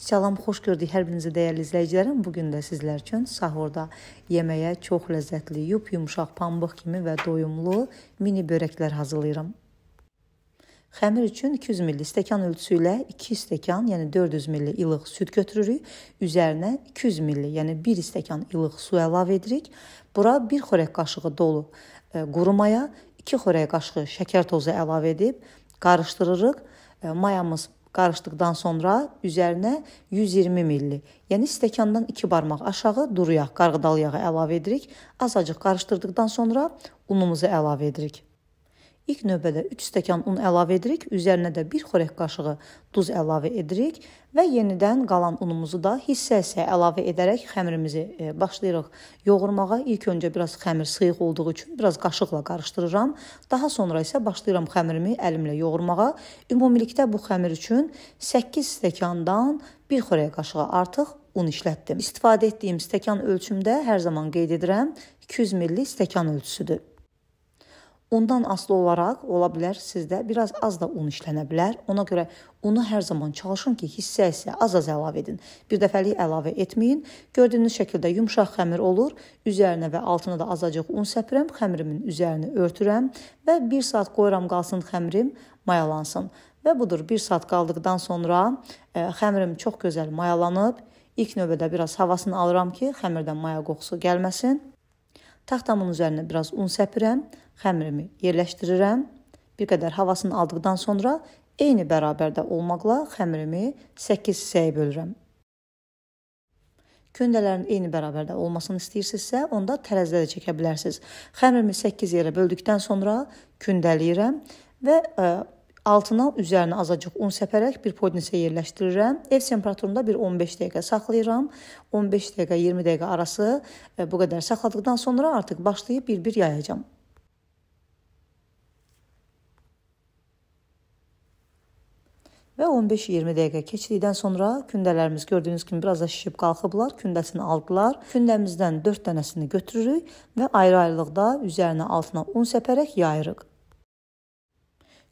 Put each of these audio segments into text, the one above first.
Salam, xoş gördük hər birinizə dəyərli izləyicilərim. Bu gün də sizlər üçün sahurda yeməyə çox ləzzətli, yup-yumşaq pambıq kimi və doyumlu mini börəklər hazırlayıram. Xəmir üçün 200 ml stəkan ölçüsü ilə 2 stəkan, yəni 400 ml ilıq süd götürürük. Üzərinə 200 ml, yəni 1 stəkan ilıq su əlavə edirik. Bura 1 xörək qaşığı dolu e, quru maya, 2 xörək qaşığı şəkər tozu əlavə edib qarışdırırıq. E, mayamız Qarışdıqdan sonra üzərinə 120 milli, yəni stəkandan 2 barmaq aşağı duru yağ, qarğıdalı yağı əlavə edirik. Azacıq qarışdırdıqdan sonra unumuzu əlavə edirik. İlk növbədə 3 stəkan un əlavə edirik, üzərinə də 1 xörək qaşığı duz əlavə edirik və yenidən qalan unumuzu da hissə-hissə əlavə edərək xəmirimizi e, başlayırıq yoğurmağa. İlk öncə biraz xəmir sıyıq olduğu üçün biraz qaşıqla qarışdırıram. Daha sonra isə başlayıram xəmirimi əlimlə yoğurmağa. Ümumilikdə bu xəmir üçün 8 stəkandan 1 xörək qaşığı artıq un işlətdim. İstifadə etdiyim stəkan ölçümdə hər zaman qeyd edirəm 200 ml stəkan ölçüsüdür. Ondan asılı olaraq ola bilər sizdə biraz az da un işlənə bilər. Ona görə unu hər zaman çalışın ki, hissə hissə az-az əlavə edin. Bir dəfəlik əlavə etməyin. Gördüyünüz şəkildə yumşaq xəmir olur. Üzərinə və altına da azacıq un səpirəm, xəmirimin üzərini örtürəm və 1 saat qoyuram qalsın xəmirim mayalansın. Və budur 1 saat qaldıqdan sonra ə, e, xəmirim çox gözəl mayalanıb. İlk növbədə biraz havasını alıram ki, xəmirdən maya qoxusu gəlməsin. Taxtamın üzərinə biraz un səpirəm, xəmirimi yerləşdirirəm. Bir qədər havasını aldıqdan sonra eyni bərabərdə olmaqla xəmirimi 8 hissəyə bölürəm. Köndələrin eyni bərabərdə olmasını istəyirsinizsə, onda tərəzidə də çəkə bilərsiniz. Xəmirimi 8 yerə böldükdən sonra kündələyirəm və ə, e, Altına üzərinə azacıq un səpərək bir podnisə yerləşdirirəm. Ev temperaturunda bir 15 dəqiqə saxlayıram. 15 dəqiqə 20 dəqiqə arası e, bu qədər saxladıqdan sonra artıq başlayıb bir-bir yayacağam. Və 15-20 dəqiqə keçdikdən sonra kündələrimiz gördüyünüz kimi biraz da şişib qalxıblar, kündəsini aldılar. Kündəmizdən 4 dənəsini götürürük və ayrı-ayrılıqda üzərinə altına un səpərək yayırıq.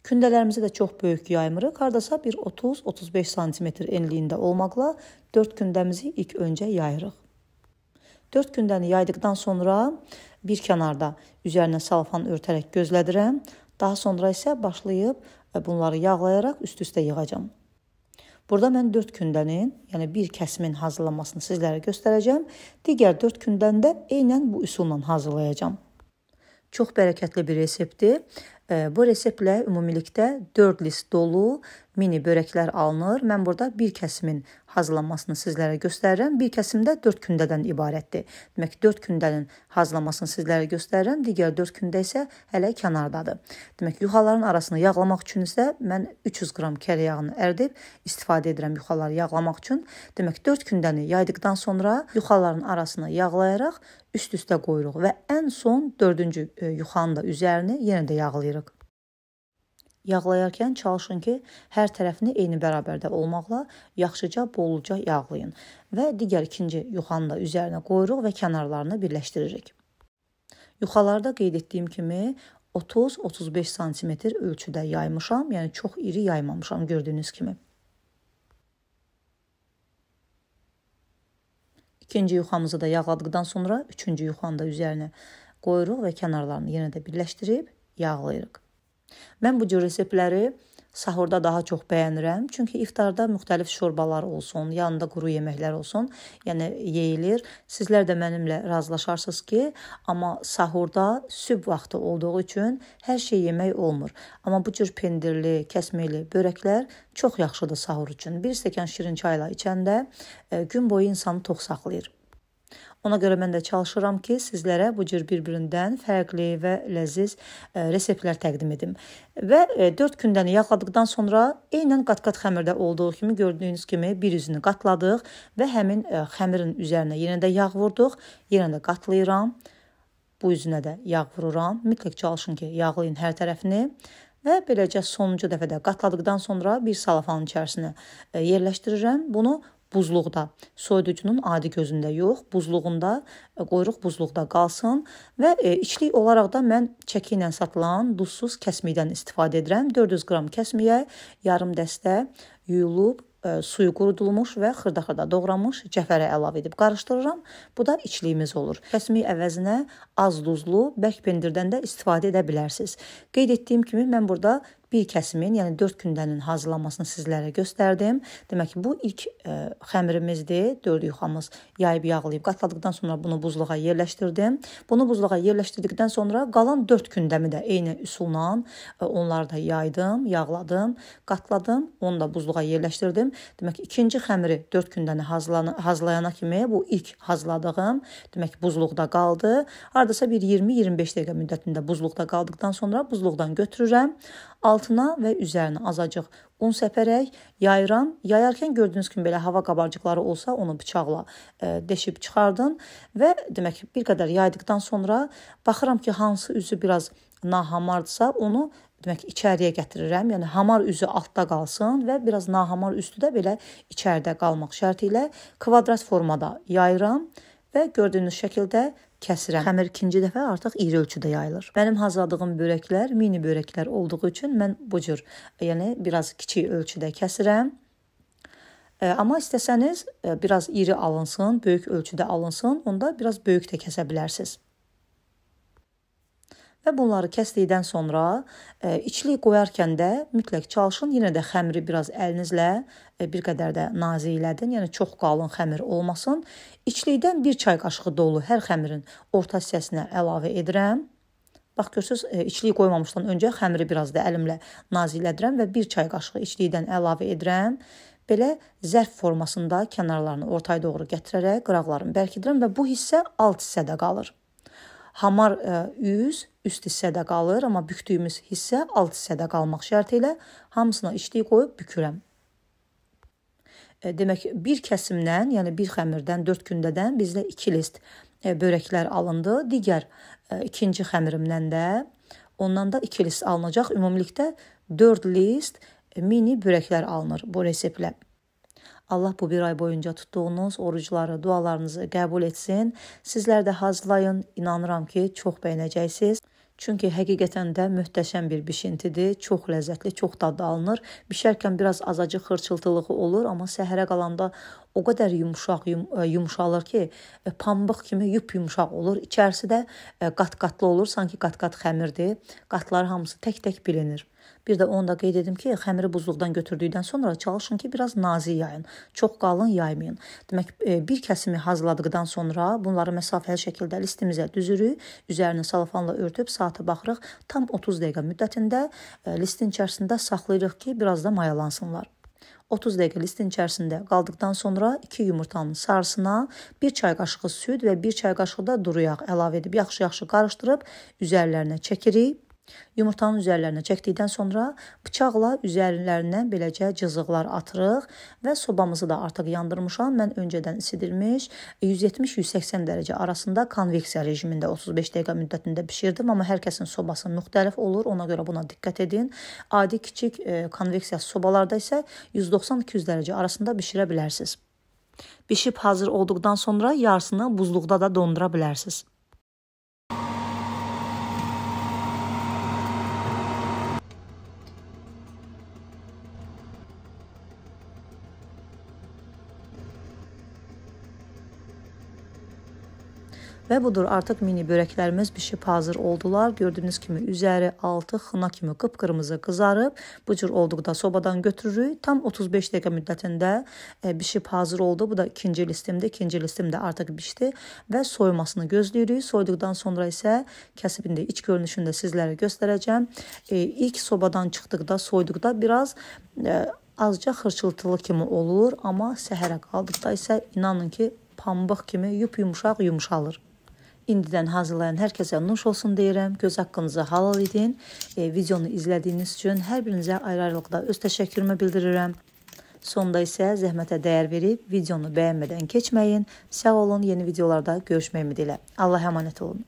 Kündələrimizi də çox böyük yaymırıq. Hardasa bir 30-35 sm enliyində olmaqla 4 kündəmizi ilk öncə yayırıq. 4 kündəni yaydıqdan sonra bir kənarda üzərinə salfan örtərək gözlədirəm. Daha sonra isə başlayıb e, bunları yağlayaraq üst-üstə yığacam. Burada mən 4 kündənin, yəni bir kəsimin hazırlanmasını sizlərə göstərəcəm. Digər 4 kündəni də eynən bu üsulla hazırlayacağam. Çox bərəkətli bir reseptdir. Bu reseptlə ümumilikdə 4 list dolu mini börəklər alınır. Mən burada bir kəsimin hazırlanmasını sizlərə göstərirəm. Bir kəsimdə 4 gündədən ibarətdir. Demək, 4 gündənin hazırlanmasını sizlərə göstərirəm. Digər 4 gündə isə hələ kənardadır. Demək, yuxaların arasını yağlamaq üçün isə mən 300 qram kərə yağını əridib istifadə edirəm yuxaları yağlamaq üçün. Demək, 4 gündəni yaydıqdan sonra yuxaların arasını yağlayaraq üst-üstə qoyuruq və ən son 4-cü e, yuxanın da üzərini yenə də yağlayırıq. Yağlayarkən çalışın ki, hər tərəfini eyni bərabərdə olmaqla yaxşıca bolca yağlayın və digər ikinci yuxanı da üzərinə qoyuruq və kənarlarını birləşdiririk. Yuxalarda qeyd etdiyim kimi 30-35 sm ölçüdə yaymışam, yəni çox iri yaymamışam gördüyünüz kimi. İkinci yuxamızı da yağladıqdan sonra üçüncü yuxanı da üzərinə qoyuruq və kənarlarını yenə də birləşdirib yağlayırıq. Mən bu cür reseptləri sahurda daha çox bəyənirəm. Çünki iftarda müxtəlif şorbalar olsun, yanında quru yeməklər olsun, yəni yeyilir. Sizlər də mənimlə razılaşarsınız ki, amma sahurda sübh vaxtı olduğu üçün hər şey yemək olmur. Amma bu cür pendirli, kəsmeli börəklər çox yaxşıdır sahur üçün. Bir stəkan şirin çayla içəndə e, gün boyu insanı tox saxlayır. Ona görə mən də çalışıram ki, sizlərə bu cür bir-birindən fərqli və ləziz e, reseptlər təqdim edim. Və 4 e, gündən yağladıqdan sonra eynən qat-qat xəmirdə olduğu kimi gördüyünüz kimi bir üzünü qatladıq və həmin e, xəmirin üzərinə yenə də yağ vurduq, yenə də qatlayıram. Bu üzünə də yağ vururam. Mütləq çalışın ki, yağlayın hər tərəfini və beləcə sonuncu dəfə də qatladıqdan sonra bir salafanın içərisinə yerləşdirirəm. Bunu buzluqda. Soyuducunun adi gözündə yox, buzluğunda e, qoyuruq buzluqda qalsın və e, içlik olaraq da mən çəki ilə satılan duzsuz kəsmikdən istifadə edirəm. 400 qram kəsmiyə yarım dəstə yuyulub e, suyu qurudulmuş və xırda-xırda doğranmış cəfərə əlavə edib qarışdırıram. Bu da içliyimiz olur. Kəsmik əvəzinə az duzlu bərk pendirdən də istifadə edə bilərsiniz. Qeyd etdiyim kimi mən burada bir kəsimin, yəni 4 gündənin hazırlanmasını sizlərə göstərdim. Demək ki, bu ilk ə, e, xəmirimizdir. 4 yuxamız yayıb yağlayıb qatladıqdan sonra bunu buzluğa yerləşdirdim. Bunu buzluğa yerləşdirdikdən sonra qalan 4 gündəmi də eyni üsulla e, onları da yaydım, yağladım, qatladım, onu da buzluğa yerləşdirdim. Demək ki, ikinci xəmiri 4 gündəni hazırlayana kimi bu ilk hazırladığım, demək ki, buzluqda qaldı. Hardasa bir 20-25 dəqiqə müddətində buzluqda qaldıqdan sonra buzluqdan götürürəm. 6 altına və üzərinə azacıq un səpərək yayıram. Yayarkən gördüyünüz kimi belə hava qabarcıqları olsa, onu bıçaqla ə, e, deşib çıxardım və demək bir qədər yaydıqdan sonra baxıram ki, hansı üzü biraz nahamardsa, onu demək içəriyə gətirirəm. Yəni hamar üzü altda qalsın və biraz nahamar üstü də belə içəridə qalmaq şərti ilə kvadrat formada yayıram və gördüyünüz şəkildə kəsirəm. Xəmir ikinci dəfə artıq iri ölçüdə yayılır. Mənim hazırladığım börəklər mini börəklər olduğu üçün mən bu cür, yəni biraz kiçik ölçüdə kəsirəm. E, amma istəsəniz e, biraz iri alınsın, böyük ölçüdə alınsın, onda biraz böyük də kəsə bilərsiniz və bunları kəsdikdən sonra e, içlik qoyarkən də mütləq çalışın. Yenə də xəmiri biraz əlinizlə e, bir qədər də naziklədin, yəni çox qalın xəmir olmasın. İçlikdən 1 çay qaşığı dolu hər xəmirin orta hissəsinə əlavə edirəm. Bax görürsüz, e, içliyi qoymamışdan öncə xəmiri biraz da əlimlə naziklədirəm və 1 çay qaşığı içlikdən əlavə edirəm. Belə zərf formasında kənarlarını ortaya doğru gətirərək qıraqlarını bərkidirəm və bu hissə alt hissədə qalır. Hamar e, üz üst hissədə qalır, amma bükdüyümüz hissə alt hissədə qalmaq şərti ilə hamısına içlik qoyub bükürəm. E, demək, bir kəsimdən, yəni bir xəmirdən 4 gündədən bizdə 2 list e, börəklər alındı. Digər ikinci xəmirimdən də ondan da 2 list alınacaq. Ümumilikdə 4 list mini börəklər alınır bu reseptlə. Allah bu bir ay boyunca tutduğunuz orucları, dualarınızı qəbul etsin. Sizlər də hazırlayın. İnanıram ki, çox bəyənəcəksiniz. Çünki həqiqətən də möhtəşəm bir bişintidir. Çox ləzzətli, çox dadlı alınır. Bişərkən biraz azacıq xırçıltılığı olur, amma səhərə qalanda o qədər yumşaq yum, e, yumşalır ki, e, pambıq kimi yup-yumşaq olur. İçərisi də e, qat-qatlı olur, sanki qat-qat xəmirdir. Qatları hamısı tək-tək bilinir. Bir də onu da qeyd edim ki, xəmiri buzluqdan götürdükdən sonra çalışın ki, biraz nazik yayın. Çox qalın yaymayın. Demək, e, bir kəsimi hazırladıqdan sonra bunları məsafəli şəkildə listimizə düzürük, üzərini salafanla örtüb saata baxırıq. Tam 30 dəqiqə müddətində e, listin içərisində saxlayırıq ki, biraz da mayalansınlar. 30 dəqiqə listin içərisində qaldıqdan sonra 2 yumurtanın sarısına 1 çay qaşığı süd və 1 çay qaşığı da duru yağ əlavə edib yaxşı-yaxşı qarışdırıb üzərlərinə çəkirik. Yumurtanın üzərlərinə çəkdikdən sonra bıçaqla üzərlərindən beləcə cızıqlar atırıq və sobamızı da artıq yandırmışam. Mən öncədən isidilmiş 170-180 dərəcə arasında konveksiya rejimində 35 dəqiqə müddətində bişirdim, amma hər kəsin sobası müxtəlif olur. Ona görə buna diqqət edin. Adi kiçik e, konveksiya sobalarda isə 190-200 dərəcə arasında bişirə bilərsiniz. Bişib hazır olduqdan sonra yarısını buzluqda da dondura bilərsiniz. Və budur, artıq mini börəklərimiz bişib hazır oldular. Gördüyünüz kimi üzəri altı xına kimi qıpqırmızı qızarıb. Bu cür olduqda sobadan götürürük. Tam 35 dəqiqə müddətində bişib e, hazır oldu. Bu da ikinci listimdir. İkinci listim də artıq bişdi və soymasını gözləyirik. Soyduqdan sonra isə kəsibində iç görünüşünü də sizlərə göstərəcəm. E, ilk sobadan çıxdıqda, soyduqda biraz e, azca xırçıltılı kimi olur, amma səhərə qaldıqda isə inanın ki, pambıq kimi yup yumuşaq yumşalır. İndidən hazırlayan hər kəsə nuş olsun deyirəm. Göz haqqınızı halal edin. E, videonu izlədiyiniz üçün hər birinizə ayrı-ayrılıqda öz təşəkkürümü bildirirəm. Sonda isə zəhmətə dəyər verib videonu bəyənmədən keçməyin. Sağ olun, yeni videolarda görüşmək ümidilə. Allah əmanət olun.